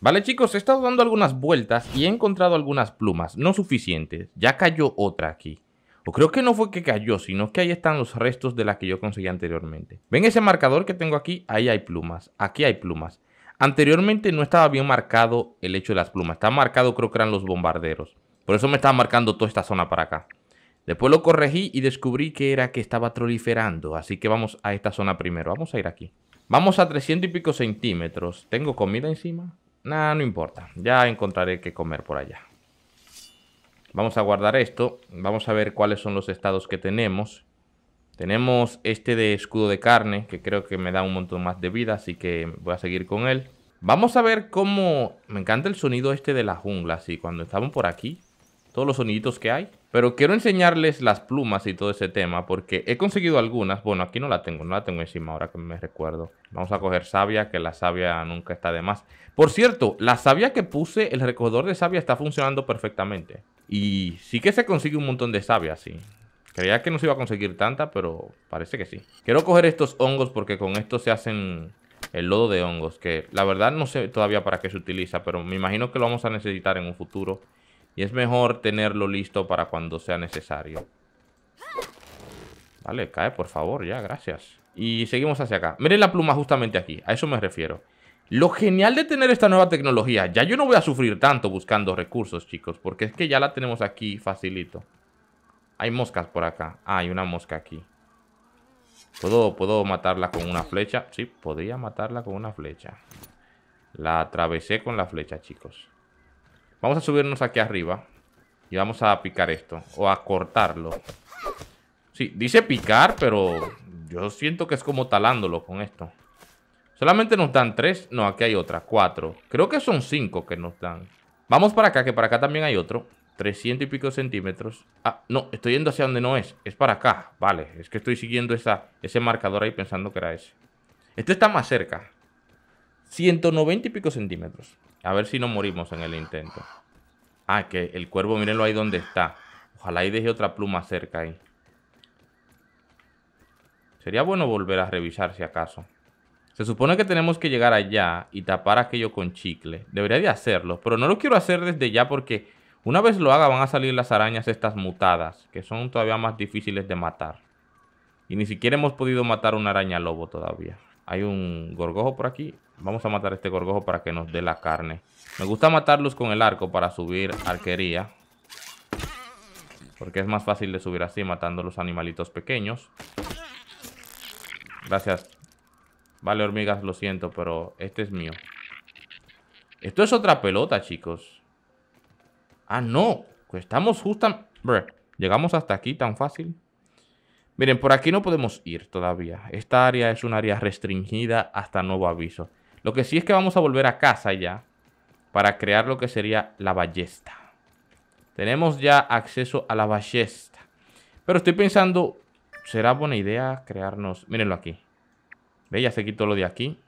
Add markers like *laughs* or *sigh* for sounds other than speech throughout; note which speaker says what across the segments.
Speaker 1: Vale chicos, he estado dando algunas vueltas y he encontrado algunas plumas, no suficientes. Ya cayó otra aquí. O creo que no fue que cayó, sino que ahí están los restos de la que yo conseguí anteriormente. ¿Ven ese marcador que tengo aquí? Ahí hay plumas, aquí hay plumas. Anteriormente no estaba bien marcado el hecho de las plumas. estaba marcado creo que eran los bombarderos. Por eso me estaba marcando toda esta zona para acá. Después lo corregí y descubrí que era que estaba proliferando. Así que vamos a esta zona primero. Vamos a ir aquí. Vamos a 300 y pico centímetros. ¿Tengo comida encima? no importa. Ya encontraré qué comer por allá. Vamos a guardar esto. Vamos a ver cuáles son los estados que tenemos. Tenemos este de escudo de carne, que creo que me da un montón más de vida, así que voy a seguir con él. Vamos a ver cómo... Me encanta el sonido este de la jungla, así, cuando estamos por aquí todos los soniditos que hay. Pero quiero enseñarles las plumas y todo ese tema porque he conseguido algunas. Bueno, aquí no la tengo, no la tengo encima ahora que me recuerdo. Vamos a coger savia, que la savia nunca está de más. Por cierto, la savia que puse, el recogedor de savia está funcionando perfectamente. Y sí que se consigue un montón de savia, sí. Creía que no se iba a conseguir tanta, pero parece que sí. Quiero coger estos hongos porque con esto se hacen el lodo de hongos, que la verdad no sé todavía para qué se utiliza, pero me imagino que lo vamos a necesitar en un futuro. Y es mejor tenerlo listo para cuando sea necesario. Vale, cae, por favor, ya, gracias. Y seguimos hacia acá. Miren la pluma justamente aquí, a eso me refiero. Lo genial de tener esta nueva tecnología, ya yo no voy a sufrir tanto buscando recursos, chicos, porque es que ya la tenemos aquí facilito. Hay moscas por acá. Ah, hay una mosca aquí. ¿Puedo, ¿Puedo matarla con una flecha? Sí, podría matarla con una flecha. La atravesé con la flecha, chicos. Vamos a subirnos aquí arriba. Y vamos a picar esto. O a cortarlo. Sí, dice picar, pero yo siento que es como talándolo con esto. Solamente nos dan tres. No, aquí hay otra. Cuatro. Creo que son cinco que nos dan. Vamos para acá, que para acá también hay otro. 300 y pico centímetros. Ah, no, estoy yendo hacia donde no es. Es para acá. Vale, es que estoy siguiendo ese marcador ahí pensando que era ese. Esto está más cerca. 190 y pico centímetros. A ver si no morimos en el intento. Ah, que el cuervo, mírenlo ahí donde está. Ojalá ahí deje otra pluma cerca ahí. Sería bueno volver a revisar si acaso. Se supone que tenemos que llegar allá y tapar aquello con chicle. Debería de hacerlo, pero no lo quiero hacer desde ya porque una vez lo haga van a salir las arañas estas mutadas, que son todavía más difíciles de matar. Y ni siquiera hemos podido matar una araña lobo todavía. Hay un gorgojo por aquí. Vamos a matar este gorgojo para que nos dé la carne. Me gusta matarlos con el arco para subir arquería. Porque es más fácil de subir así, matando los animalitos pequeños. Gracias. Vale, hormigas, lo siento, pero este es mío. Esto es otra pelota, chicos. Ah, no. Estamos justo... Llegamos hasta aquí tan fácil. Miren, por aquí no podemos ir todavía. Esta área es un área restringida hasta nuevo aviso. Lo que sí es que vamos a volver a casa ya para crear lo que sería la ballesta. Tenemos ya acceso a la ballesta. Pero estoy pensando, ¿será buena idea crearnos? Mírenlo aquí. ¿Ve? Ya se quitó lo de aquí.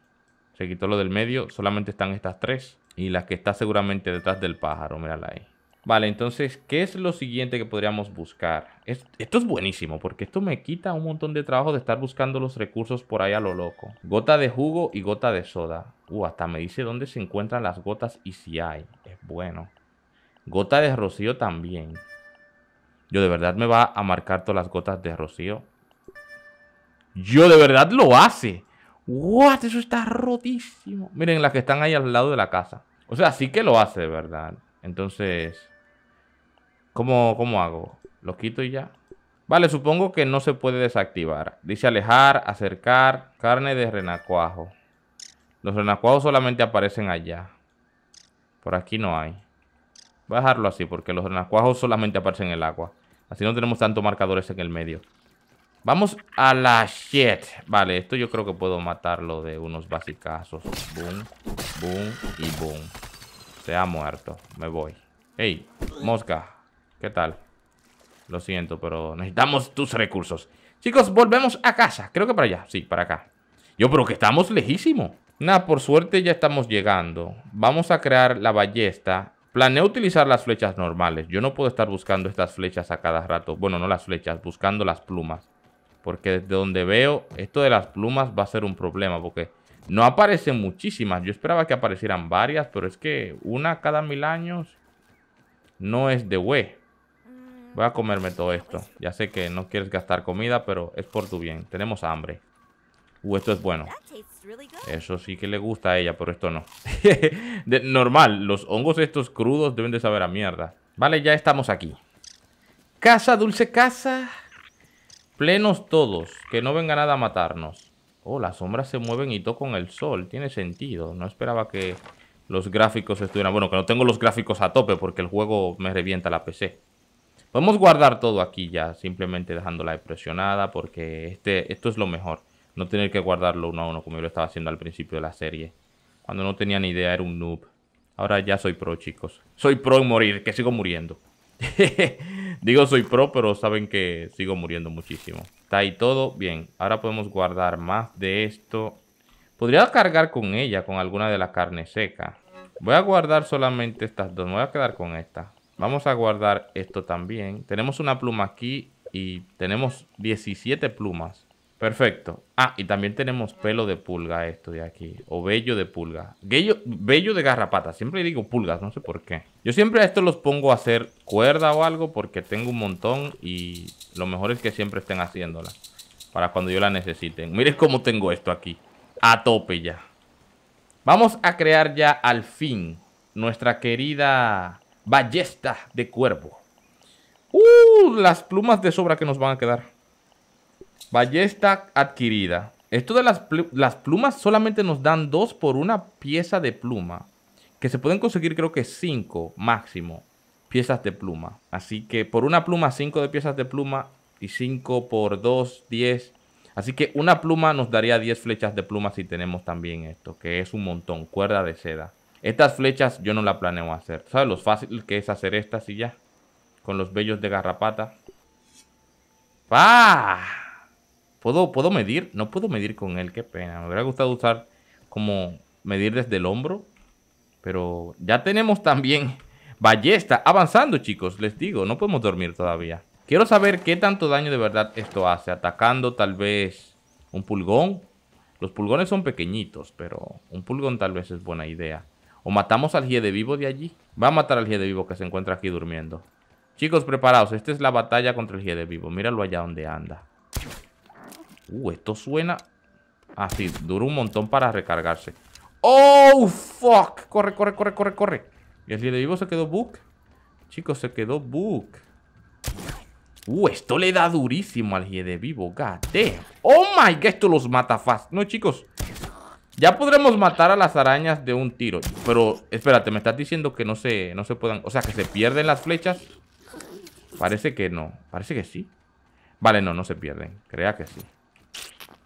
Speaker 1: Se quitó lo del medio. Solamente están estas tres. Y la que está seguramente detrás del pájaro. Mírala ahí. Vale, entonces, ¿qué es lo siguiente que podríamos buscar? esto es buenísimo, porque esto me quita un montón de trabajo de estar buscando los recursos por ahí a lo loco. Gota de jugo y gota de soda. Uh, hasta me dice dónde se encuentran las gotas y si hay. Es bueno. Gota de rocío también. Yo de verdad me va a marcar todas las gotas de rocío. Yo de verdad lo hace. What, eso está rotísimo. Miren las que están ahí al lado de la casa. O sea, sí que lo hace de verdad. Entonces, ¿Cómo, hago? ¿Lo quito y ya? Vale, supongo que no se puede desactivar. Dice alejar, acercar, carne de renacuajo. Los renacuajos solamente aparecen allá. Por aquí no hay. Voy a dejarlo así porque los renacuajos solamente aparecen en el agua. Así no tenemos tantos marcadores en el medio. Vamos a la shit. Vale, esto yo creo que puedo matarlo de unos basicazos. Boom, boom y boom. Se ha muerto. Me voy. Ey, mosca. ¿Qué tal? Lo siento, pero necesitamos tus recursos. Chicos, volvemos a casa. Creo que para allá. Sí, para acá. Yo, pero que estamos lejísimos. Nada, por suerte ya estamos llegando. Vamos a crear la ballesta. Planeo utilizar las flechas normales. Yo no puedo estar buscando estas flechas a cada rato. Bueno, no las flechas, buscando las plumas. Porque desde donde veo, esto de las plumas va a ser un problema. Porque no aparecen muchísimas. Yo esperaba que aparecieran varias, pero es que una cada mil años no es de wey. Voy a comerme todo esto. Ya sé que no quieres gastar comida, pero es por tu bien. Tenemos hambre. Uh, esto es bueno. Eso sí que le gusta a ella, pero esto no. *laughs* de, normal, los hongos estos crudos deben de saber a mierda. Vale, ya estamos aquí. Casa, dulce casa. Plenos todos, que no venga nada a matarnos. Oh, las sombras se mueven y tocan el sol. Tiene sentido. No esperaba que los gráficos estuvieran... Bueno, que no tengo los gráficos a tope porque el juego me revienta la PC. Podemos guardar todo aquí ya, simplemente dejándola presionada porque este, esto es lo mejor. No tener que guardarlo uno a uno como yo lo estaba haciendo al principio de la serie. Cuando no tenía ni idea era un noob. Ahora ya soy pro, chicos. Soy pro en morir, que sigo muriendo. *laughs* Digo soy pro, pero saben que sigo muriendo muchísimo. Está ahí todo. Bien, ahora podemos guardar más de esto. Podría cargar con ella, con alguna de la carne seca. Voy a guardar solamente estas dos. Me voy a quedar con esta. Vamos a guardar esto también. Tenemos una pluma aquí y tenemos 17 plumas. Perfecto. Ah, y también tenemos pelo de pulga esto de aquí. O vello de pulga. Bello, vello de garrapata. Siempre digo pulgas, no sé por qué. Yo siempre a esto los pongo a hacer cuerda o algo porque tengo un montón y lo mejor es que siempre estén haciéndola. Para cuando yo la necesiten. Miren cómo tengo esto aquí. A tope ya. Vamos a crear ya al fin nuestra querida Ballesta de cuervo. ¡Uh! Las plumas de sobra que nos van a quedar. Ballesta adquirida. Esto de las, plumas solamente nos dan dos por una pieza de pluma. Que se pueden conseguir creo que cinco máximo piezas de pluma. Así que por una pluma, cinco de piezas de pluma. Y cinco por dos, 10 Así que una pluma nos daría 10 flechas de pluma si tenemos también esto, que es un montón, cuerda de seda. Estas flechas yo no las planeo hacer. ¿Sabes lo fácil que es hacer estas y ya? Con los vellos de garrapata. ¡Ah! ¿Puedo, ¿Puedo medir? No puedo medir con él, qué pena. Me hubiera gustado usar como medir desde el hombro. Pero ya tenemos también *laughs* ballesta avanzando, chicos. Les digo, no podemos dormir todavía. Quiero saber qué tanto daño de verdad esto hace. Atacando tal vez un pulgón. Los pulgones son pequeñitos, pero un pulgón tal vez es buena idea. O matamos al de vivo de allí. Va a matar al de vivo que se encuentra aquí durmiendo. Chicos, preparados, Esta es la batalla contra el de vivo. Míralo allá donde anda. Uh, esto suena... Así, dura un montón para recargarse. ¡Oh, fuck! Corre, corre, corre, corre, corre. ¿Y el de vivo se quedó book? Chicos, se quedó book. Uh, esto le da durísimo al de vivo. Gate. Oh my god, esto los mata fast. No, chicos. Ya podremos matar a las arañas de un tiro. Pero, espérate, me estás diciendo que no se, no se puedan... O sea, que se pierden las flechas. Parece que no. Parece que sí. Vale, no, no se pierden. Crea que sí.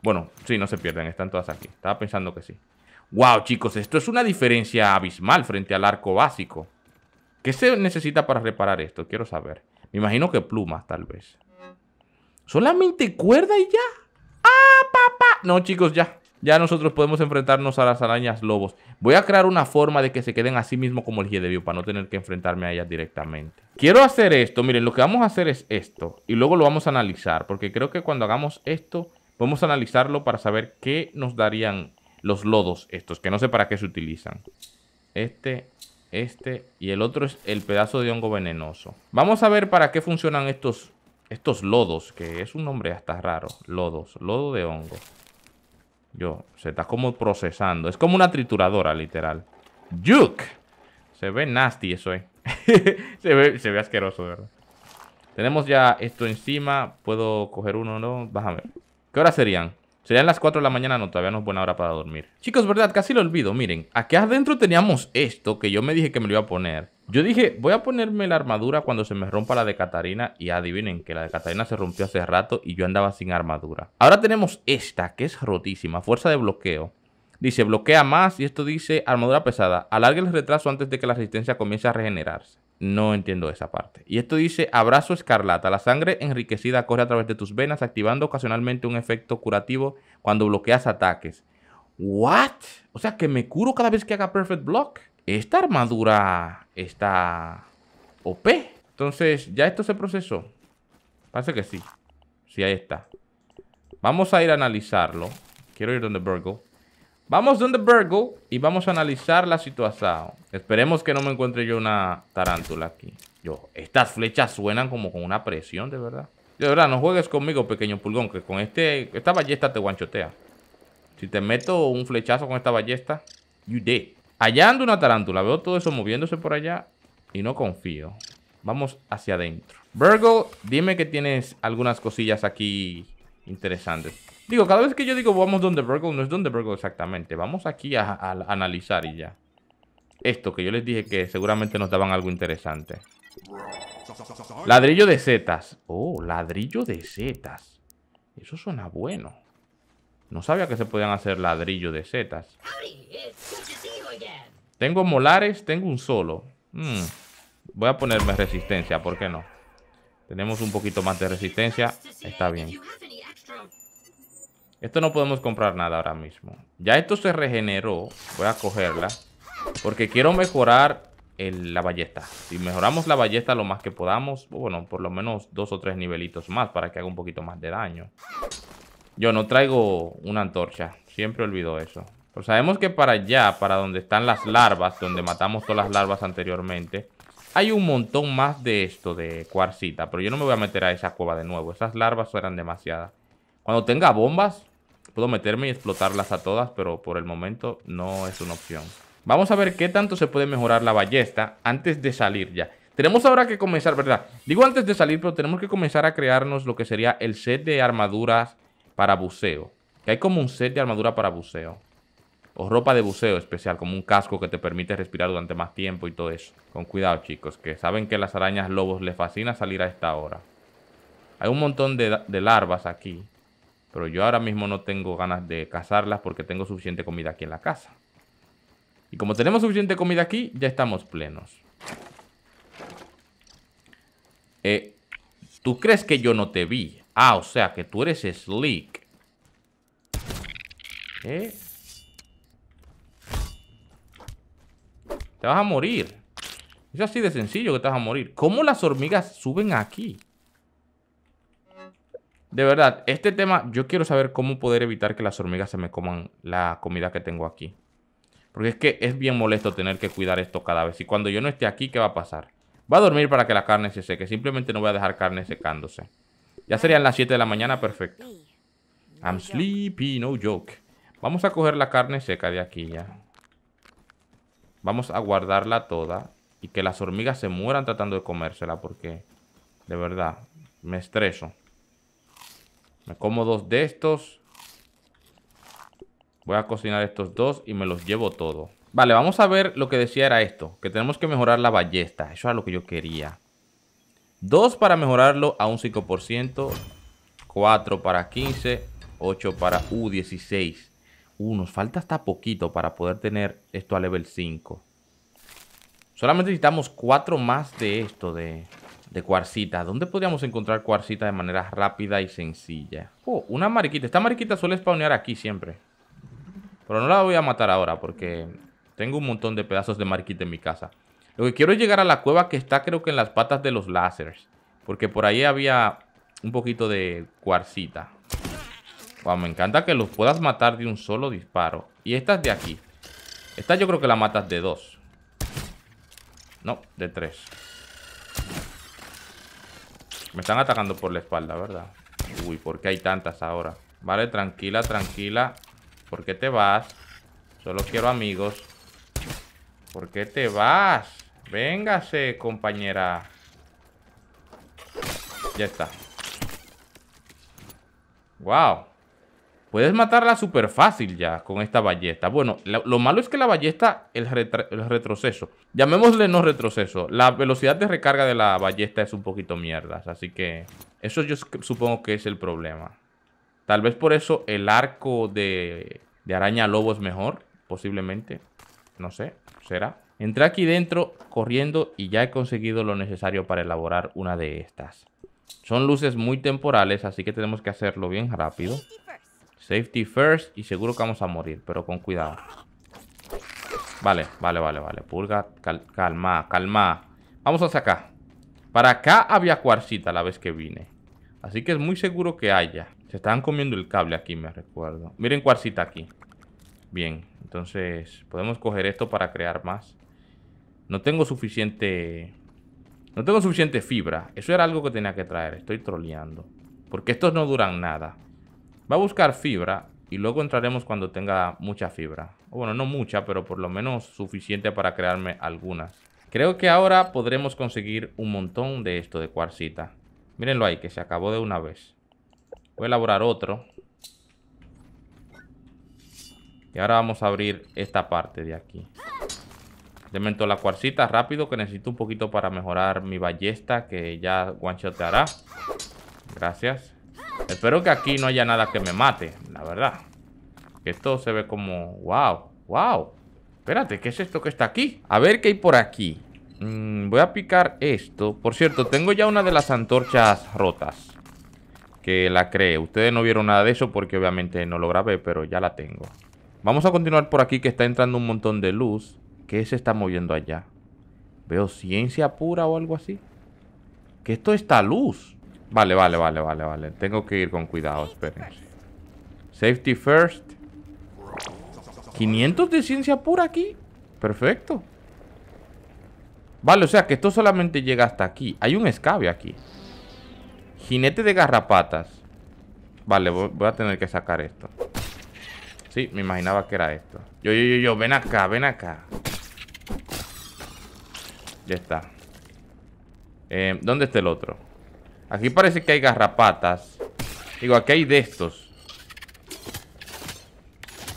Speaker 1: Bueno, sí, no se pierden. Están todas aquí. Estaba pensando que sí. Wow, chicos, esto es una diferencia abismal frente al arco básico. ¿Qué se necesita para reparar esto? Quiero saber. Me imagino que plumas, tal vez. ¿Solamente cuerda y ya? ¡Ah, papá! No, chicos, ya ya nosotros podemos enfrentarnos a las arañas lobos. Voy a crear una forma de que se queden así mismo como el Giedevio para no tener que enfrentarme a ellas directamente. Quiero hacer esto, miren, lo que vamos a hacer es esto y luego lo vamos a analizar porque creo que cuando hagamos esto podemos analizarlo para saber qué nos darían los lodos estos, que no sé para qué se utilizan. Este, este y el otro es el pedazo de hongo venenoso. Vamos a ver para qué funcionan estos, estos lodos, que es un nombre hasta raro, lodos, lodo de hongo. Yo, se está como procesando. Es como una trituradora, literal. ¡Yuk! Se ve nasty eso, eh. *laughs* se, ve, se ve asqueroso, verdad. Tenemos ya esto encima. Puedo coger uno, ¿no? Bájame. ¿Qué horas serían? Serían las 4 de la mañana, no, todavía no es buena hora para dormir. Chicos, verdad, casi lo olvido. Miren, aquí adentro teníamos esto que yo me dije que me lo iba a poner. Yo dije, voy a ponerme la armadura cuando se me rompa la de Catarina. Y adivinen que la de Catarina se rompió hace rato y yo andaba sin armadura. Ahora tenemos esta, que es rotísima, fuerza de bloqueo. Dice, bloquea más y esto dice armadura pesada. Alargue el retraso antes de que la resistencia comience a regenerarse. No entiendo esa parte. Y esto dice, abrazo escarlata. La sangre enriquecida corre a través de tus venas, activando ocasionalmente un efecto curativo cuando bloqueas ataques. ¿What? O sea, que me curo cada vez que haga Perfect Block. Esta armadura está OP. Entonces, ¿ya esto se procesó? Parece que sí. Sí, ahí está. Vamos a ir a analizarlo. Quiero ir donde Burgle. Vamos donde Virgo y vamos a analizar la situación. Esperemos que no me encuentre yo una tarántula aquí. Yo, estas flechas suenan como con una presión, de verdad. De verdad, no juegues conmigo, pequeño pulgón, que con este, esta ballesta te guanchotea. Si te meto un flechazo con esta ballesta, you dead. Allá ando una tarántula, veo todo eso moviéndose por allá y no confío. Vamos hacia adentro. Virgo, dime que tienes algunas cosillas aquí interesantes. Digo, cada vez que yo digo vamos donde Burgle, no es donde Burgle exactamente. Vamos aquí a, analizar y ya. Esto que yo les dije que seguramente nos daban algo interesante. Ladrillo de setas. Oh, ladrillo de setas. Eso suena bueno. No sabía que se podían hacer ladrillo de setas. Tengo molares, tengo un solo. Hmm. Voy a ponerme resistencia, ¿por qué no? Tenemos un poquito más de resistencia. Está bien. Esto no podemos comprar nada ahora mismo. Ya esto se regeneró. Voy a cogerla. Porque quiero mejorar la ballesta. Si mejoramos la ballesta lo más que podamos, bueno, por lo menos dos o tres nivelitos más para que haga un poquito más de daño. Yo no traigo una antorcha. Siempre olvido eso. Pero sabemos que para allá, para donde están las larvas, donde matamos todas las larvas anteriormente, hay un montón más de esto, de cuarcita. Pero yo no me voy a meter a esa cueva de nuevo. Esas larvas eran demasiadas. Cuando tenga bombas, Puedo meterme y explotarlas a todas, pero por el momento no es una opción. Vamos a ver qué tanto se puede mejorar la ballesta antes de salir ya. Tenemos ahora que comenzar, ¿verdad? Digo antes de salir, pero tenemos que comenzar a crearnos lo que sería el set de armaduras para buceo. Que hay como un set de armadura para buceo. O ropa de buceo especial, como un casco que te permite respirar durante más tiempo y todo eso. Con cuidado, chicos, que saben que las arañas lobos les fascina salir a esta hora. Hay un montón de, de larvas aquí. Pero yo ahora mismo no tengo ganas de cazarlas porque tengo suficiente comida aquí en la casa. Y como tenemos suficiente comida aquí, ya estamos plenos. Eh, ¿Tú crees que yo no te vi? Ah, o sea, que tú eres Slick. Te vas a morir. Es así de sencillo que te vas a morir. ¿Cómo las hormigas suben aquí? de verdad, este tema, yo quiero saber cómo poder evitar que las hormigas se me coman la comida que tengo aquí. Porque es que es bien molesto tener que cuidar esto cada vez. Y cuando yo no esté aquí, ¿qué va a pasar? Va a dormir para que la carne se seque. Simplemente no voy a dejar carne secándose. Ya serían las 7 de la mañana, perfecto. I'm sleepy, no joke. Vamos a coger la carne seca de aquí ya. Vamos a guardarla toda. Y que las hormigas se mueran tratando de comérsela porque... De verdad, me estreso. Me como dos de estos. Voy a cocinar estos dos y me los llevo todo. Vale, vamos a ver lo que decía era esto. Que tenemos que mejorar la ballesta. Eso era lo que yo quería. Dos para mejorarlo a un 5%. Cuatro para 15. Ocho para U16. Unos uh, nos falta hasta poquito para poder tener esto a level 5. Solamente necesitamos cuatro más de esto de de cuarcita. ¿Dónde podríamos encontrar cuarcita de manera rápida y sencilla? Oh, una mariquita. Esta mariquita suele spawnear aquí siempre. Pero no la voy a matar ahora porque tengo un montón de pedazos de mariquita en mi casa. Lo que quiero es llegar a la cueva que está creo que en las patas de los lásers. Porque por ahí había un poquito de cuarcita. Wow, me encanta que los puedas matar de un solo disparo. Y estas de aquí. Esta yo creo que la matas de dos. No, de tres. Me están atacando por la espalda, ¿verdad? Uy, ¿por qué hay tantas ahora? Vale, tranquila, tranquila. ¿Por qué te vas? Solo quiero amigos. ¿Por qué te vas? Véngase, compañera. Ya está. Wow. Puedes matarla súper fácil ya con esta ballesta. Bueno, lo, malo es que la ballesta, el, retroceso, llamémosle no retroceso, la velocidad de recarga de la ballesta es un poquito mierdas. Así que eso yo supongo que es el problema. Tal vez por eso el arco de araña lobo es mejor, posiblemente. No sé, será. Entré aquí dentro corriendo y ya he conseguido lo necesario para elaborar una de estas. Son luces muy temporales, así que tenemos que hacerlo bien rápido. Safety first y seguro que vamos a morir, pero con cuidado. Vale, vale, vale, vale. Pulga, calma, calma. Vamos hacia acá. Para acá había cuarcita la vez que vine. Así que es muy seguro que haya. Se estaban comiendo el cable aquí, me recuerdo. Miren cuarcita aquí. Bien, entonces podemos coger esto para crear más. No tengo suficiente... No tengo suficiente fibra. Eso era algo que tenía que traer. Estoy troleando. Porque estos no duran nada. Va a buscar fibra y luego entraremos cuando tenga mucha fibra. Bueno, no mucha, pero por lo menos suficiente para crearme algunas. Creo que ahora podremos conseguir un montón de esto de cuarcita. Mírenlo ahí, que se acabó de una vez. Voy a elaborar otro. Y ahora vamos a abrir esta parte de aquí. Demento la cuarcita rápido, que necesito un poquito para mejorar mi ballesta, que ya guanchoteará. Gracias. Espero que aquí no haya nada que me mate, la verdad. Que esto se ve como... ¡Wow! ¡Wow! Espérate, ¿qué es esto que está aquí? A ver qué hay por aquí. Mm, voy a picar esto. Por cierto, tengo ya una de las antorchas rotas. Que la creé. Ustedes no vieron nada de eso porque obviamente no lo grabé, pero ya la tengo. Vamos a continuar por aquí que está entrando un montón de luz. ¿Qué se está moviendo allá? Veo ciencia pura o algo así. ¿Qué esto está luz? Vale, vale, vale, vale, vale. Tengo que ir con cuidado, esperen. Safety first. 500 de ciencia pura aquí. Perfecto. Vale, o sea que esto solamente llega hasta aquí. Hay un escabe aquí. Jinete de garrapatas. Vale, voy a tener que sacar esto. Sí, me imaginaba que era esto. Yo, yo, yo, yo, ven acá, ven acá. Ya está. Eh, ¿Dónde está el otro? Aquí parece que hay garrapatas. Digo, aquí hay de estos.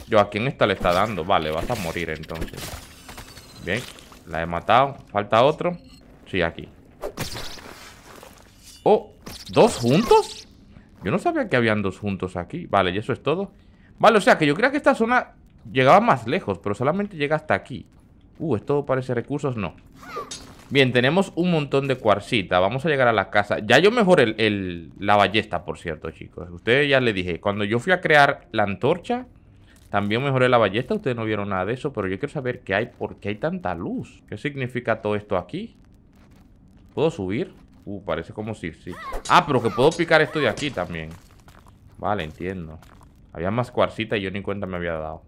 Speaker 1: Yo, ¿a quién esta le está dando? Vale, vas a morir entonces. Bien, la he matado. ¿Falta otro? Sí, aquí. Oh, ¿dos juntos? Yo no sabía que habían dos juntos aquí. Vale, y eso es todo. Vale, o sea que yo creía que esta zona llegaba más lejos, pero solamente llega hasta aquí. Uh, esto parece recursos, no. Bien, tenemos un montón de cuarcita. Vamos a llegar a la casa. Ya yo mejoré el, la ballesta, por cierto, chicos. Ustedes ya les dije, cuando yo fui a crear la antorcha, también mejoré la ballesta. Ustedes no vieron nada de eso, pero yo quiero saber qué hay, por qué hay tanta luz. ¿Qué significa todo esto aquí? ¿Puedo subir? Uh, parece como si sí. Ah, pero que puedo picar esto de aquí también. Vale, entiendo. Había más cuarcita y yo ni cuenta me había dado.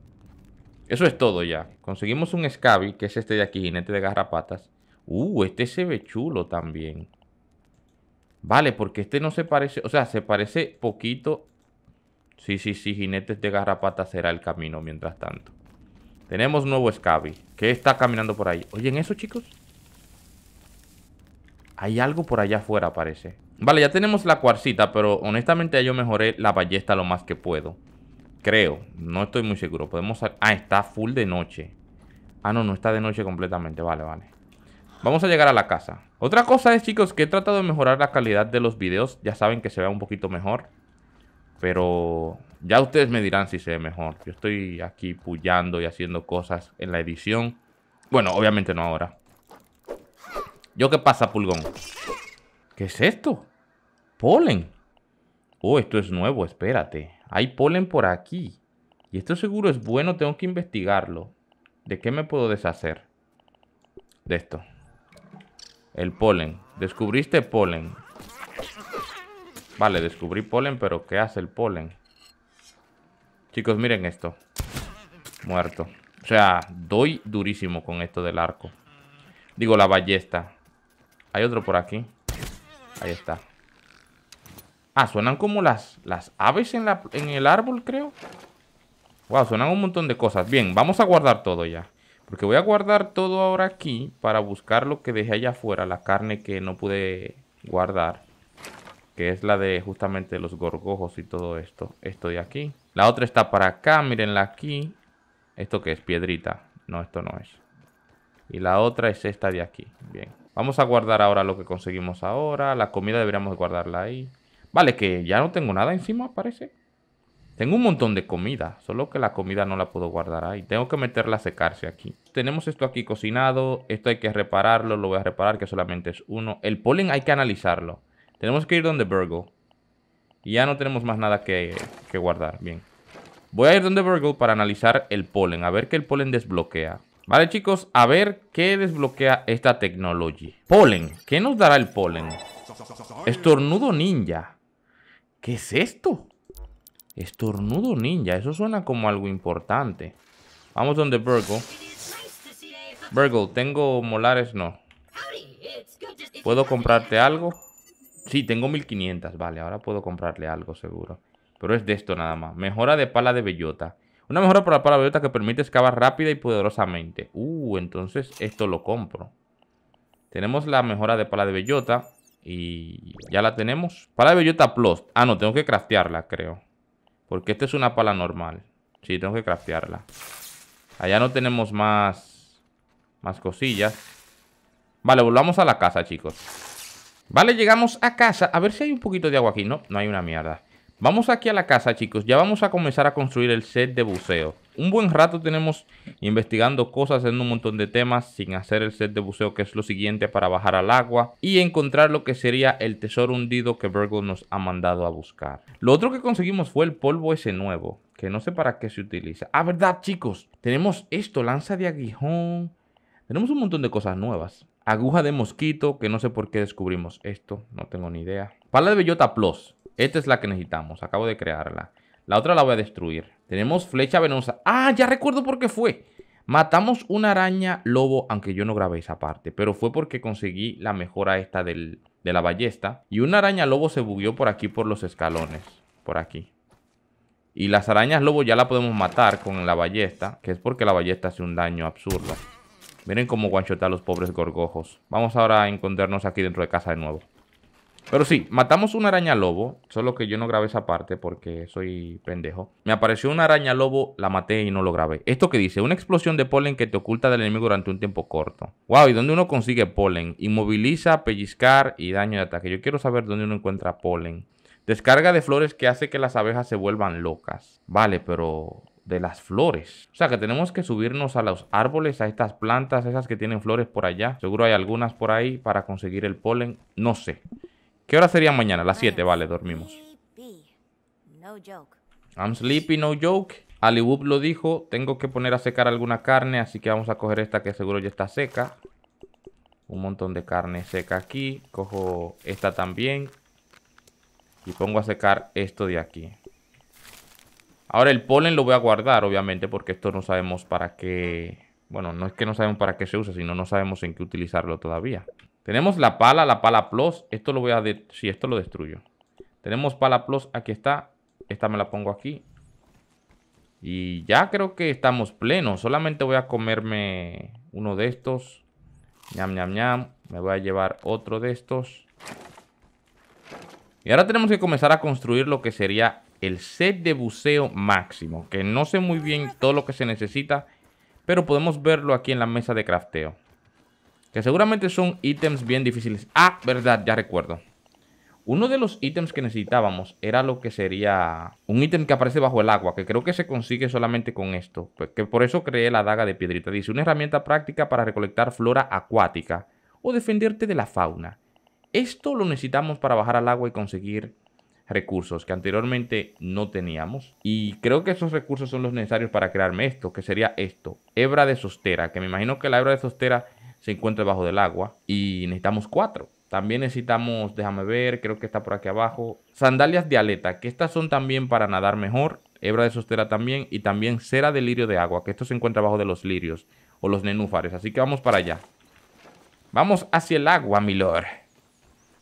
Speaker 1: Eso es todo ya. Conseguimos un escabi, que es este de aquí, jinete de garrapatas. Uh, este se ve chulo también. Vale, porque este no se parece... O sea, se parece poquito... Sí, sí, sí, jinetes de este garrapata será el camino mientras tanto. Tenemos nuevo Scabby. que está caminando por ahí. Oye, ¿en eso, chicos? Hay algo por allá afuera, parece. Vale, ya tenemos la cuarcita, pero honestamente yo mejoré la ballesta lo más que puedo. Creo, no estoy muy seguro. Podemos... Ah, está full de noche. Ah, no, no está de noche completamente. Vale, vale. Vamos a llegar a la casa. Otra cosa es, chicos, que he tratado de mejorar la calidad de los videos. Ya saben que se vea un poquito mejor. Pero ya ustedes me dirán si se ve mejor. Yo estoy aquí pullando y haciendo cosas en la edición. Bueno, obviamente no ahora. ¿Yo qué pasa, pulgón? ¿Qué es esto? Polen. Oh, esto es nuevo, espérate. Hay polen por aquí. Y esto seguro es bueno, tengo que investigarlo. ¿De qué me puedo deshacer? De esto. El polen. Descubriste polen. Vale, descubrí polen, pero ¿qué hace el polen? Chicos, miren esto. Muerto. O sea, doy durísimo con esto del arco. Digo, la ballesta. Hay otro por aquí. Ahí está. Ah, suenan como las, las aves en, la, en el árbol, creo. Wow, suenan un montón de cosas. Bien, vamos a guardar todo ya. Porque voy a guardar todo ahora aquí para buscar lo que dejé allá afuera, la carne que no pude guardar. Que es la de justamente los gorgojos y todo esto. Esto de aquí. La otra está para acá, mírenla aquí. ¿Esto que es? Piedrita. No, esto no es. Y la otra es esta de aquí. Bien. Vamos a guardar ahora lo que conseguimos ahora. La comida deberíamos guardarla ahí. Vale, que ya no tengo nada encima, parece. Tengo un montón de comida, solo que la comida no la puedo guardar ahí. Tengo que meterla a secarse aquí. Tenemos esto aquí cocinado, esto hay que repararlo, lo voy a reparar que solamente es uno. El polen hay que analizarlo. Tenemos que ir donde Virgo. Y ya no tenemos más nada que, guardar, bien. Voy a ir donde Virgo para analizar el polen, a ver qué el polen desbloquea. Vale chicos, a ver qué desbloquea esta tecnología. Polen, ¿qué nos dará el polen? Estornudo ninja. ¿Qué es esto? Estornudo ninja. Eso suena como algo importante. Vamos donde Virgo Virgo, tengo molares, no. ¿Puedo comprarte algo? Sí, tengo 1500. Vale, ahora puedo comprarle algo seguro. Pero es de esto nada más. Mejora de pala de bellota. Una mejora para la pala de bellota que permite excavar rápida y poderosamente. Uh, entonces esto lo compro. Tenemos la mejora de pala de bellota. Y ya la tenemos. Pala de bellota plus. Ah, no, tengo que craftearla, creo. Porque esta es una pala normal. Sí, tengo que craftearla. Allá no tenemos más... Más cosillas. Vale, volvamos a la casa, chicos. Vale, llegamos a casa. A ver si hay un poquito de agua aquí. No, no hay una mierda. Vamos aquí a la casa, chicos. Ya vamos a comenzar a construir el set de buceo. Un buen rato tenemos investigando cosas, haciendo un montón de temas sin hacer el set de buceo, que es lo siguiente para bajar al agua y encontrar lo que sería el tesoro hundido que Virgo nos ha mandado a buscar. Lo otro que conseguimos fue el polvo ese nuevo, que no sé para qué se utiliza. Ah, verdad, chicos. Tenemos esto, lanza de aguijón. Tenemos un montón de cosas nuevas. Aguja de mosquito, que no sé por qué descubrimos esto, no tengo ni idea. Pala de bellota plus, esta es la que necesitamos. Acabo de crearla. La otra la voy a destruir. Tenemos flecha venosa. ¡Ah! Ya recuerdo por qué fue. Matamos una araña lobo, aunque yo no grabé esa parte. Pero fue porque conseguí la mejora esta de la ballesta. Y una araña lobo se bugueó por aquí por los escalones. Por aquí. Y las arañas lobo ya la podemos matar con la ballesta. Que es porque la ballesta hace un daño absurdo. Miren cómo guanchota a los pobres gorgojos. Vamos ahora a encontrarnos aquí dentro de casa de nuevo. Pero sí, matamos una araña lobo, solo que yo no grabé esa parte porque soy pendejo. Me apareció una araña lobo, la maté y no lo grabé. Esto que dice, una explosión de polen que te oculta del enemigo durante un tiempo corto. Wow, ¿y dónde uno consigue polen? Inmoviliza, pellizcar y daño de ataque. Yo quiero saber dónde uno encuentra polen. Descarga de flores que hace que las abejas se vuelvan locas. Vale, pero de las flores. O sea que tenemos que subirnos a los árboles, a estas plantas, esas que tienen flores por allá. Seguro hay algunas por ahí para conseguir el polen. No sé. ¿Qué hora sería mañana? Las 7, vale, dormimos. I'm sleepy, no joke. Ali lo dijo, tengo que poner a secar alguna carne, así que vamos a coger esta que seguro ya está seca. Un montón de carne seca aquí. Cojo esta también. Y pongo a secar esto de aquí. Ahora el polen lo voy a guardar, obviamente, porque esto no sabemos para qué... Bueno, no es que no sabemos para qué se usa, sino no sabemos en qué utilizarlo todavía. Tenemos la pala, la pala plus. Esto lo voy a... Si esto lo destruyo. Tenemos pala plus, aquí está. Esta me la pongo aquí. Y ya creo que estamos plenos. Solamente voy a comerme uno de estos. Ñam, ñam, ñam. Me voy a llevar otro de estos. Y ahora tenemos que comenzar a construir lo que sería el set de buceo máximo. Que no sé muy bien todo lo que se necesita. Pero podemos verlo aquí en la mesa de crafteo. Que seguramente son ítems bien difíciles. Ah, verdad, ya recuerdo. Uno de los ítems que necesitábamos era lo que sería un ítem que aparece bajo el agua, que creo que se consigue solamente con esto, pues, que por eso creé la daga de piedrita. Dice, una herramienta práctica para recolectar flora acuática o defenderte de la fauna. Esto lo necesitamos para bajar al agua y conseguir recursos que anteriormente no teníamos. Y creo que esos recursos son los necesarios para crearme esto, que sería esto, hebra de sostera, que me imagino que la hebra de sostera se encuentra debajo del agua. Y necesitamos cuatro. También necesitamos, déjame ver, creo que está por aquí abajo. Sandalias de aleta, que estas son también para nadar mejor. Hebra de sostera también. Y también cera de lirio de agua, que esto se encuentra bajo de los lirios o los nenúfares. Así que vamos para allá. Vamos hacia el agua, milord.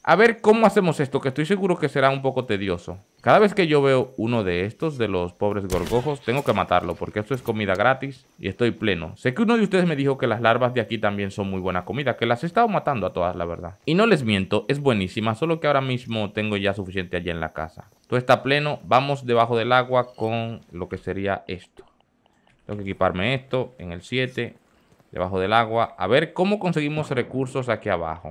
Speaker 1: A ver cómo hacemos esto, que estoy seguro que será un poco tedioso. Cada vez que yo veo uno de estos, de los pobres gorgojos, tengo que matarlo, porque esto es comida gratis y estoy pleno. Sé que uno de ustedes me dijo que las larvas de aquí también son muy buena comida, que las he estado matando a todas, la verdad. Y no les miento, es buenísima, solo que ahora mismo tengo ya suficiente allí en la casa. Todo está pleno, vamos debajo del agua con lo que sería esto. Tengo que equiparme esto en el 7, debajo del agua. A ver cómo conseguimos recursos aquí abajo.